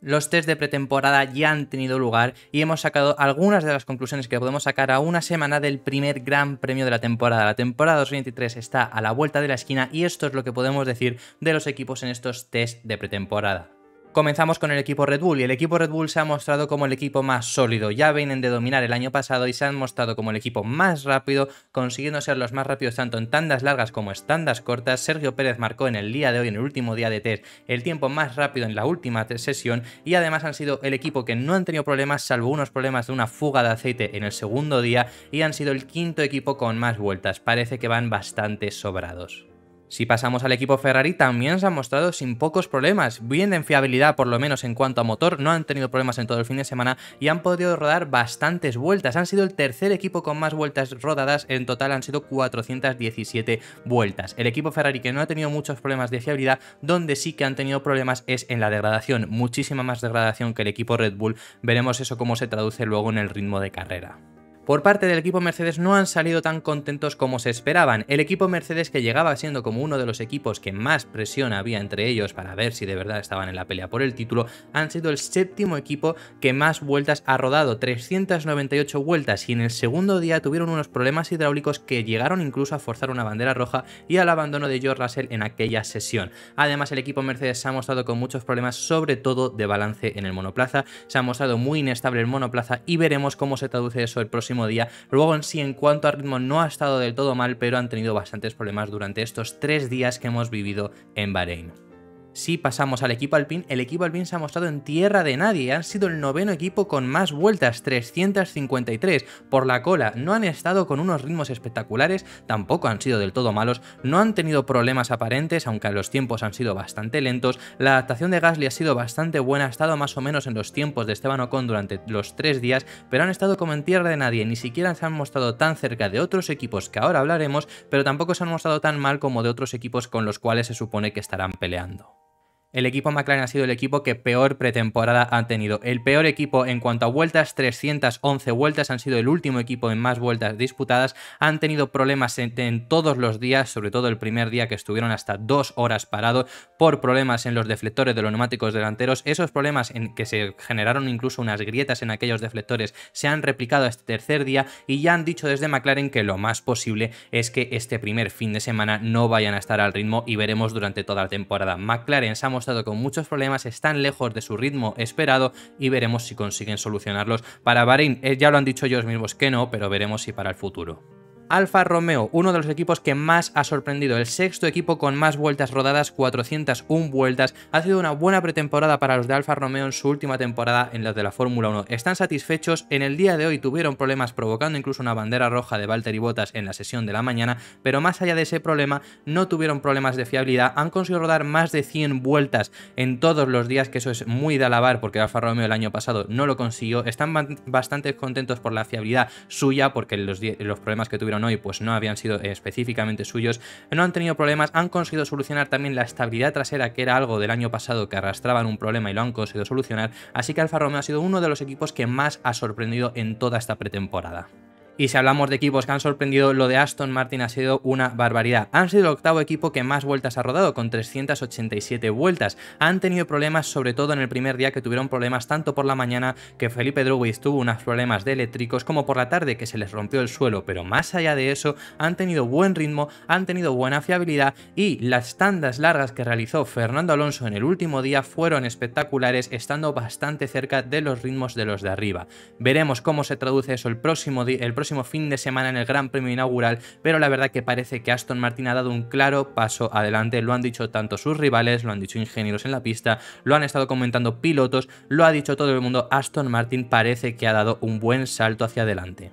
Los test de pretemporada ya han tenido lugar y hemos sacado algunas de las conclusiones que podemos sacar a una semana del primer gran premio de la temporada. La temporada 2023 está a la vuelta de la esquina y esto es lo que podemos decir de los equipos en estos test de pretemporada. Comenzamos con el equipo Red Bull y el equipo Red Bull se ha mostrado como el equipo más sólido. Ya vienen de dominar el año pasado y se han mostrado como el equipo más rápido, consiguiendo ser los más rápidos tanto en tandas largas como en tandas cortas. Sergio Pérez marcó en el día de hoy, en el último día de test, el tiempo más rápido en la última sesión y además han sido el equipo que no han tenido problemas, salvo unos problemas de una fuga de aceite en el segundo día y han sido el quinto equipo con más vueltas. Parece que van bastante sobrados. Si pasamos al equipo Ferrari, también se han mostrado sin pocos problemas, bien en fiabilidad por lo menos en cuanto a motor, no han tenido problemas en todo el fin de semana y han podido rodar bastantes vueltas, han sido el tercer equipo con más vueltas rodadas, en total han sido 417 vueltas. El equipo Ferrari que no ha tenido muchos problemas de fiabilidad, donde sí que han tenido problemas es en la degradación, muchísima más degradación que el equipo Red Bull, veremos eso cómo se traduce luego en el ritmo de carrera. Por parte del equipo Mercedes no han salido tan contentos como se esperaban. El equipo Mercedes que llegaba siendo como uno de los equipos que más presión había entre ellos para ver si de verdad estaban en la pelea por el título, han sido el séptimo equipo que más vueltas ha rodado, 398 vueltas y en el segundo día tuvieron unos problemas hidráulicos que llegaron incluso a forzar una bandera roja y al abandono de George Russell en aquella sesión. Además el equipo Mercedes se ha mostrado con muchos problemas sobre todo de balance en el monoplaza, se ha mostrado muy inestable el monoplaza y veremos cómo se traduce eso el próximo día. Luego en sí, en cuanto a ritmo, no ha estado del todo mal, pero han tenido bastantes problemas durante estos tres días que hemos vivido en Bahrein. Si pasamos al equipo Alpine, el equipo Alpine se ha mostrado en tierra de nadie. Han sido el noveno equipo con más vueltas, 353 por la cola. No han estado con unos ritmos espectaculares, tampoco han sido del todo malos, no han tenido problemas aparentes, aunque los tiempos han sido bastante lentos. La adaptación de Gasly ha sido bastante buena, ha estado más o menos en los tiempos de Esteban Ocon durante los tres días, pero han estado como en tierra de nadie. Ni siquiera se han mostrado tan cerca de otros equipos que ahora hablaremos, pero tampoco se han mostrado tan mal como de otros equipos con los cuales se supone que estarán peleando. El equipo McLaren ha sido el equipo que peor pretemporada ha tenido. El peor equipo en cuanto a vueltas, 311 vueltas, han sido el último equipo en más vueltas disputadas. Han tenido problemas en, todos los días, sobre todo el primer día que estuvieron hasta dos horas parados por problemas en los deflectores de los neumáticos delanteros. Esos problemas en que se generaron incluso unas grietas en aquellos deflectores se han replicado este tercer día y ya han dicho desde McLaren que lo más posible es que este primer fin de semana no vayan a estar al ritmo y veremos durante toda la temporada. McLaren, Samuel mostrado con muchos problemas, están lejos de su ritmo esperado y veremos si consiguen solucionarlos para Bahrein. Eh, ya lo han dicho ellos mismos que no, pero veremos si para el futuro. Alfa Romeo, uno de los equipos que más ha sorprendido, el sexto equipo con más vueltas rodadas, 401 vueltas. Ha sido una buena pretemporada para los de Alfa Romeo en su última temporada en la de la Fórmula 1. Están satisfechos, en el día de hoy tuvieron problemas provocando incluso una bandera roja de Valtteri Bottas en la sesión de la mañana, pero más allá de ese problema no tuvieron problemas de fiabilidad, han conseguido rodar más de 100 vueltas en todos los días, que eso es muy de alabar porque Alfa Romeo el año pasado no lo consiguió. Están bastante contentos por la fiabilidad suya porque los, los problemas que tuvieron hoy pues no habían sido específicamente suyos, no han tenido problemas, han conseguido solucionar también la estabilidad trasera que era algo del año pasado que arrastraban un problema y lo han conseguido solucionar, así que Alfa Romeo ha sido uno de los equipos que más ha sorprendido en toda esta pretemporada. Y si hablamos de equipos que han sorprendido, lo de Aston Martin ha sido una barbaridad. Han sido el octavo equipo que más vueltas ha rodado, con 387 vueltas. Han tenido problemas, sobre todo en el primer día, que tuvieron problemas tanto por la mañana, que Felipe Druis tuvo unos problemas de eléctricos, como por la tarde, que se les rompió el suelo. Pero más allá de eso, han tenido buen ritmo, han tenido buena fiabilidad y las tandas largas que realizó Fernando Alonso en el último día fueron espectaculares, estando bastante cerca de los ritmos de los de arriba. Veremos cómo se traduce eso el próximo, el fin de semana en el Gran Premio inaugural, pero la verdad que parece que Aston Martin ha dado un claro paso adelante, lo han dicho tanto sus rivales, lo han dicho ingenieros en la pista, lo han estado comentando pilotos, lo ha dicho todo el mundo, Aston Martin parece que ha dado un buen salto hacia adelante.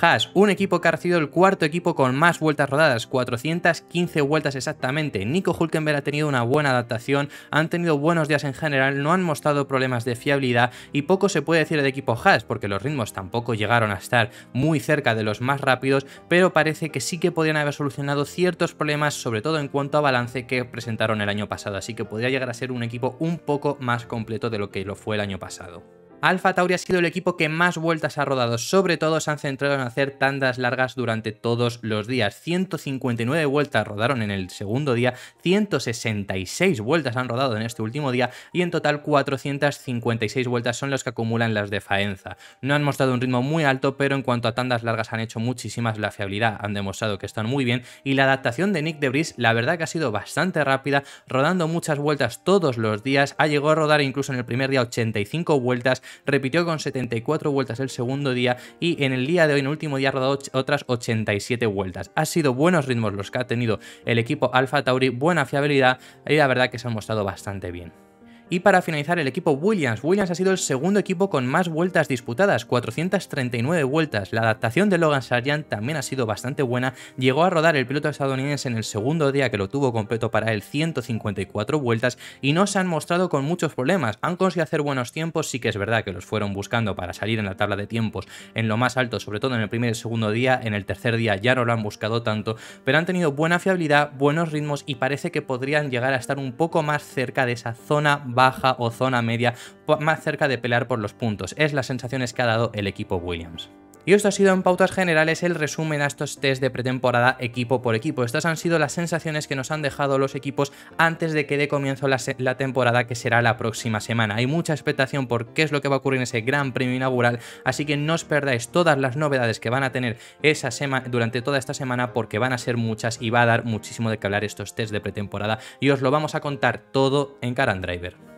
Haas, un equipo que ha sido el cuarto equipo con más vueltas rodadas, 415 vueltas exactamente. Nico Hulkenberg ha tenido una buena adaptación, han tenido buenos días en general, no han mostrado problemas de fiabilidad y poco se puede decir del equipo Haas porque los ritmos tampoco llegaron a estar muy cerca de los más rápidos, pero parece que sí que podrían haber solucionado ciertos problemas, sobre todo en cuanto a balance que presentaron el año pasado, así que podría llegar a ser un equipo un poco más completo de lo que lo fue el año pasado. Alfa Tauri ha sido el equipo que más vueltas ha rodado, sobre todo se han centrado en hacer tandas largas durante todos los días. 159 vueltas rodaron en el segundo día, 166 vueltas han rodado en este último día y en total 456 vueltas son las que acumulan las de Faenza. No han mostrado un ritmo muy alto, pero en cuanto a tandas largas han hecho muchísimas, la fiabilidad han demostrado que están muy bien y la adaptación de Nick de Debris la verdad que ha sido bastante rápida, rodando muchas vueltas todos los días, ha llegado a rodar incluso en el primer día 85 vueltas repitió con 74 vueltas el segundo día y en el día de hoy, en último día, ha rodado otras 87 vueltas. Ha sido buenos ritmos los que ha tenido el equipo Alfa Tauri, buena fiabilidad y la verdad que se han mostrado bastante bien. Y para finalizar, el equipo Williams. Williams ha sido el segundo equipo con más vueltas disputadas, 439 vueltas. La adaptación de Logan Sargent también ha sido bastante buena. Llegó a rodar el piloto estadounidense en el segundo día que lo tuvo completo para el 154 vueltas, y no se han mostrado con muchos problemas. Han conseguido hacer buenos tiempos, sí que es verdad que los fueron buscando para salir en la tabla de tiempos en lo más alto, sobre todo en el primer y segundo día. En el tercer día ya no lo han buscado tanto, pero han tenido buena fiabilidad, buenos ritmos y parece que podrían llegar a estar un poco más cerca de esa zona baja baja o zona media, más cerca de pelear por los puntos. Es las sensaciones que ha dado el equipo Williams. Y esto ha sido en pautas generales el resumen a estos test de pretemporada equipo por equipo. Estas han sido las sensaciones que nos han dejado los equipos antes de que dé comienzo la, temporada que será la próxima semana. Hay mucha expectación por qué es lo que va a ocurrir en ese gran premio inaugural, así que no os perdáis todas las novedades que van a tener esa durante toda esta semana porque van a ser muchas y va a dar muchísimo de que hablar estos test de pretemporada y os lo vamos a contar todo en Carandriver.